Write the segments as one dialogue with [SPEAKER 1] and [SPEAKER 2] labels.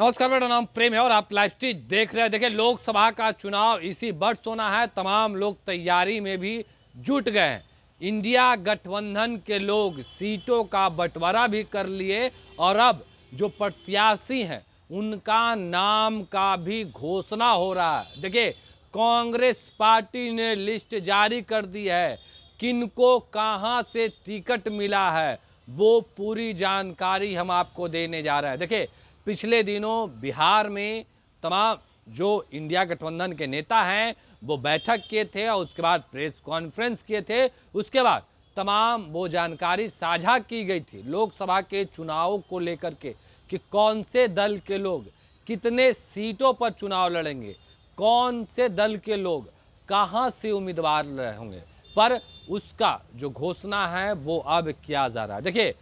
[SPEAKER 1] नमस्कार मेरा नाम प्रेम है और आप लाइव स्टीच देख रहे हैं देखिए लोकसभा का चुनाव इसी वर्ष होना है तमाम लोग तैयारी में भी जुट गए हैं इंडिया गठबंधन के लोग सीटों का बंटवारा भी कर लिए और अब जो प्रत्याशी हैं उनका नाम का भी घोषणा हो रहा है देखिए कांग्रेस पार्टी ने लिस्ट जारी कर दी है किनको कहां से टिकट मिला है वो पूरी जानकारी हम आपको देने जा रहे हैं देखिए पिछले दिनों बिहार में तमाम जो इंडिया गठबंधन के नेता हैं वो बैठक किए थे और उसके बाद प्रेस कॉन्फ्रेंस किए थे उसके बाद तमाम वो जानकारी साझा की गई थी लोकसभा के चुनाव को लेकर के कि कौन से दल के लोग कितने सीटों पर चुनाव लड़ेंगे कौन से दल के लोग कहाँ से उम्मीदवार होंगे पर उसका जो घोषणा है वो अब किया जा रहा है देखिए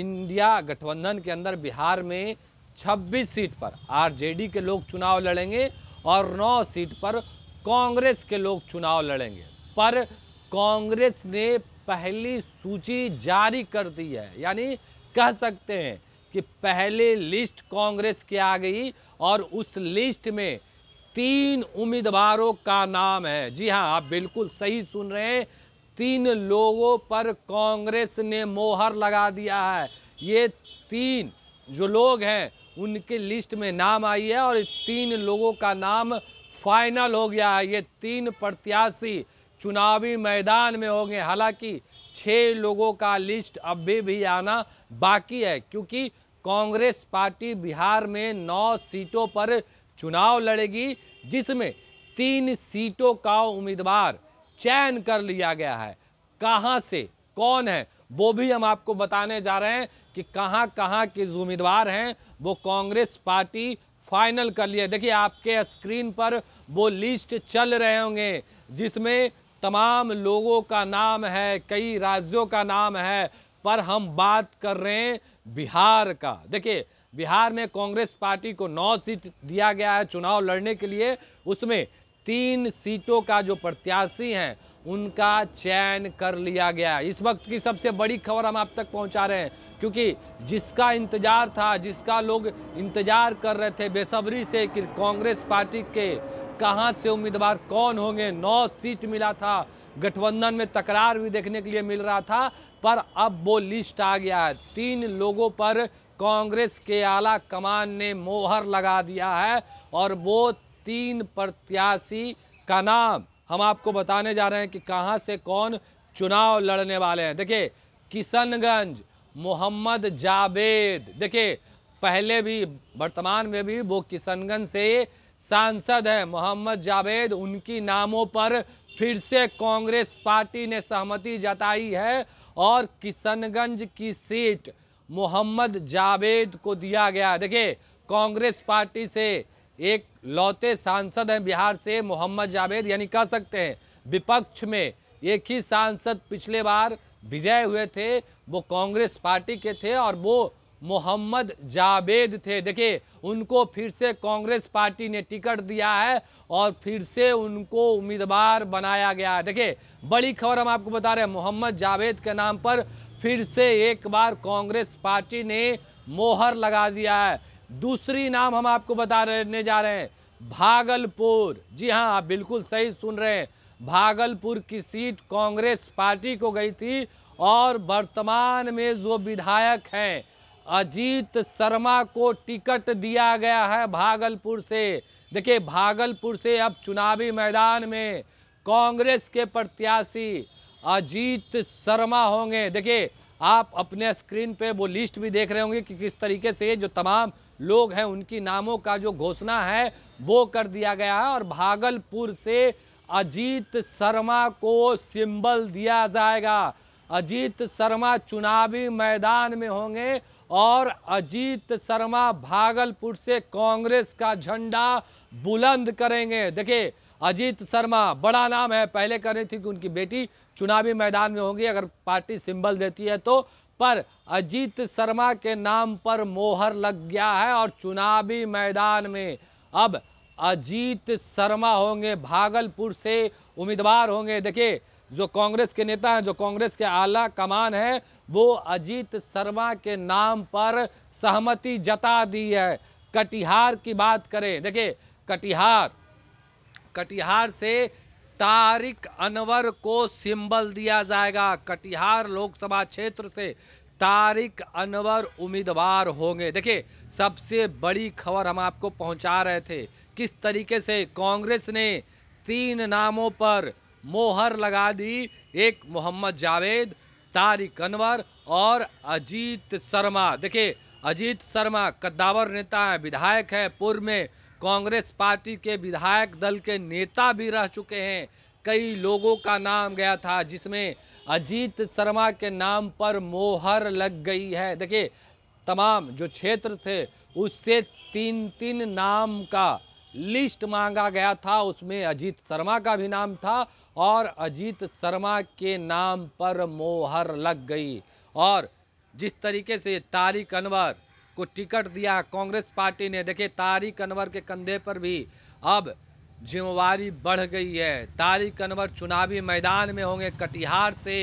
[SPEAKER 1] इंडिया गठबंधन के अंदर बिहार में 26 सीट पर आरजेडी के लोग चुनाव लड़ेंगे और 9 सीट पर कांग्रेस के लोग चुनाव लड़ेंगे पर कांग्रेस ने पहली सूची जारी कर दी है यानी कह सकते हैं कि पहले लिस्ट कांग्रेस की आ गई और उस लिस्ट में तीन उम्मीदवारों का नाम है जी हाँ आप बिल्कुल सही सुन रहे हैं तीन लोगों पर कांग्रेस ने मोहर लगा दिया है ये तीन जो लोग हैं उनके लिस्ट में नाम आई है और तीन लोगों का नाम फाइनल हो गया है ये तीन प्रत्याशी चुनावी मैदान में होंगे हालांकि छः लोगों का लिस्ट अभी भी आना बाकी है क्योंकि कांग्रेस पार्टी बिहार में नौ सीटों पर चुनाव लड़ेगी जिसमें तीन सीटों का उम्मीदवार चयन कर लिया गया है कहाँ से कौन है वो भी हम आपको बताने जा रहे हैं कि कहाँ कहाँ के जो उम्मीदवार हैं वो कांग्रेस पार्टी फाइनल कर लिया देखिए आपके स्क्रीन पर वो लिस्ट चल रहे होंगे जिसमें तमाम लोगों का नाम है कई राज्यों का नाम है पर हम बात कर रहे हैं बिहार का देखिए बिहार में कांग्रेस पार्टी को नौ सीट दिया गया है चुनाव लड़ने के लिए उसमें तीन सीटों का जो प्रत्याशी हैं उनका चयन कर लिया गया इस वक्त की सबसे बड़ी खबर हम आप तक पहुंचा रहे हैं क्योंकि जिसका इंतजार था जिसका लोग इंतजार कर रहे थे बेसब्री से कि कांग्रेस पार्टी के कहां से उम्मीदवार कौन होंगे नौ सीट मिला था गठबंधन में तकरार भी देखने के लिए मिल रहा था पर अब वो लिस्ट आ गया है तीन लोगों पर कांग्रेस के आला कमान ने मोहर लगा दिया है और वो तीन प्रत्याशी का नाम हम आपको बताने जा रहे हैं कि कहां से कौन चुनाव लड़ने वाले हैं देखिए किशनगंज मोहम्मद जावेद देखिए पहले भी वर्तमान में भी वो किशनगंज से सांसद हैं मोहम्मद जावेद उनकी नामों पर फिर से कांग्रेस पार्टी ने सहमति जताई है और किशनगंज की सीट मोहम्मद जावेद को दिया गया देखिए कांग्रेस पार्टी से एक लौते सांसद हैं बिहार से मोहम्मद जावेद यानी कह सकते हैं विपक्ष में एक ही सांसद पिछले बार विजय हुए थे वो कांग्रेस पार्टी के थे और वो मोहम्मद जावेद थे देखिए उनको फिर से कांग्रेस पार्टी ने टिकट दिया है और फिर से उनको उम्मीदवार बनाया गया है देखिए बड़ी खबर हम आपको बता रहे हैं मोहम्मद जावेद के नाम पर फिर से एक बार कांग्रेस पार्टी ने मोहर लगा दिया है दूसरी नाम हम आपको बताने जा रहे हैं भागलपुर जी हाँ आप बिल्कुल सही सुन रहे हैं भागलपुर की सीट कांग्रेस पार्टी को गई थी और वर्तमान में जो विधायक हैं अजीत शर्मा को टिकट दिया गया है भागलपुर से देखिए भागलपुर से अब चुनावी मैदान में कांग्रेस के प्रत्याशी अजीत शर्मा होंगे देखिए आप अपने स्क्रीन पे वो लिस्ट भी देख रहे होंगे कि किस तरीके से जो तमाम लोग हैं उनकी नामों का जो घोषणा है वो कर दिया गया है और भागलपुर से अजीत शर्मा को सिंबल दिया जाएगा अजीत शर्मा चुनावी मैदान में होंगे और अजीत शर्मा भागलपुर से कांग्रेस का झंडा बुलंद करेंगे देखिए अजीत शर्मा बड़ा नाम है पहले कह रही थी कि उनकी बेटी चुनावी मैदान में होगी अगर पार्टी सिंबल देती है तो पर अजीत शर्मा के नाम पर मोहर लग गया है और चुनावी मैदान में अब अजीत शर्मा होंगे भागलपुर से उम्मीदवार होंगे देखिए जो कांग्रेस के नेता हैं जो कांग्रेस के आला कमान है वो अजीत शर्मा के नाम पर सहमति जता दी है कटिहार की बात करें देखिए कटिहार कटिहार से तारिक अनवर को सिंबल दिया जाएगा कटिहार लोकसभा क्षेत्र से तारिक अनवर उम्मीदवार होंगे देखिए सबसे बड़ी खबर हम आपको पहुंचा रहे थे किस तरीके से कांग्रेस ने तीन नामों पर मोहर लगा दी एक मोहम्मद जावेद तारिक अनवर और अजीत शर्मा देखिए अजीत शर्मा कद्दावर नेता हैं विधायक हैं पूर्व में कांग्रेस पार्टी के विधायक दल के नेता भी रह चुके हैं कई लोगों का नाम गया था जिसमें अजीत शर्मा के नाम पर मोहर लग गई है देखिए तमाम जो क्षेत्र थे उससे तीन तीन नाम का लिस्ट मांगा गया था उसमें अजीत शर्मा का भी नाम था और अजीत शर्मा के नाम पर मोहर लग गई और जिस तरीके से तारिक अनवर को टिकट दिया कांग्रेस पार्टी ने देखिए तारिक अनवर के कंधे पर भी अब जिम्मेवारी बढ़ गई है तारिक अनवर चुनावी मैदान में होंगे कटिहार से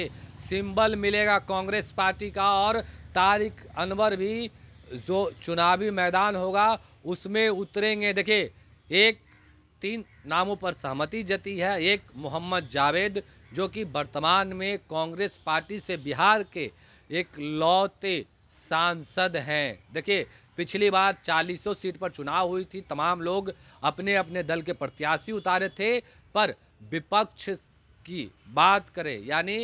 [SPEAKER 1] सिंबल मिलेगा कांग्रेस पार्टी का और तारिक अनवर भी जो चुनावी मैदान होगा उसमें उतरेंगे देखिए एक तीन नामों पर सहमति जती है एक मोहम्मद जावेद जो कि वर्तमान में कांग्रेस पार्टी से बिहार के एक लौते सांसद हैं देखिए पिछली बार चालीसों सीट पर चुनाव हुई थी तमाम लोग अपने अपने दल के प्रत्याशी उतारे थे पर विपक्ष की बात करें यानी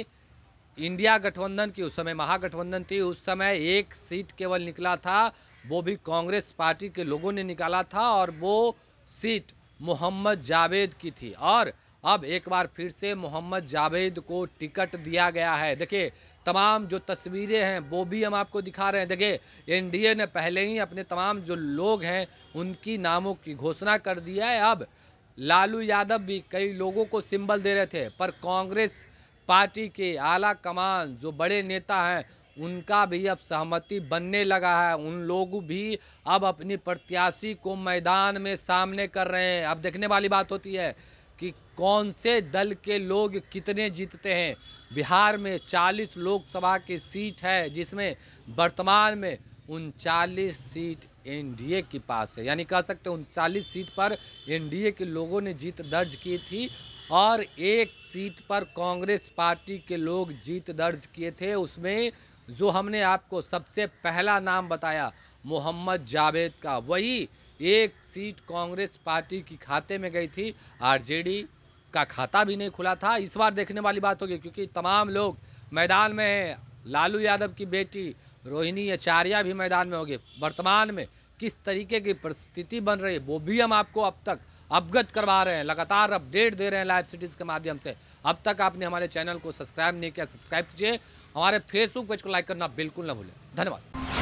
[SPEAKER 1] इंडिया गठबंधन की उस समय महागठबंधन थी उस समय एक सीट केवल निकला था वो भी कांग्रेस पार्टी के लोगों ने निकाला था और वो सीट मोहम्मद जावेद की थी और अब एक बार फिर से मोहम्मद जावेद को टिकट दिया गया है देखिए तमाम जो तस्वीरें हैं वो भी हम आपको दिखा रहे हैं देखिए एनडीए ने पहले ही अपने तमाम जो लोग हैं उनकी नामों की घोषणा कर दिया है अब लालू यादव भी कई लोगों को सिंबल दे रहे थे पर कांग्रेस पार्टी के आला कमान जो बड़े नेता हैं उनका भी अब सहमति बनने लगा है उन लोग भी अब अपनी प्रत्याशी को मैदान में सामने कर रहे हैं अब देखने वाली बात होती है कि कौन से दल के लोग कितने जीतते हैं बिहार में 40 लोकसभा की सीट है जिसमें वर्तमान में उनचालीस सीट एनडीए के पास है यानी कह सकते हैं उनचालीस सीट पर एनडीए के लोगों ने जीत दर्ज की थी और एक सीट पर कांग्रेस पार्टी के लोग जीत दर्ज किए थे उसमें जो हमने आपको सबसे पहला नाम बताया मोहम्मद जावेद का वही एक सीट कांग्रेस पार्टी की खाते में गई थी आरजेडी का खाता भी नहीं खुला था इस बार देखने वाली बात होगी क्योंकि तमाम लोग मैदान में हैं लालू यादव की बेटी रोहिणी आचार्य भी मैदान में होगी वर्तमान में किस तरीके की परिस्थिति बन रही है वो भी हम आपको अब तक अवगत करवा रहे हैं लगातार अपडेट दे रहे हैं लाइव सिटीज़ के माध्यम से अब तक आपने हमारे चैनल को सब्सक्राइब नहीं किया सब्सक्राइब कीजिए हमारे फेसबुक पेज को लाइक करना बिल्कुल ना भूलें धन्यवाद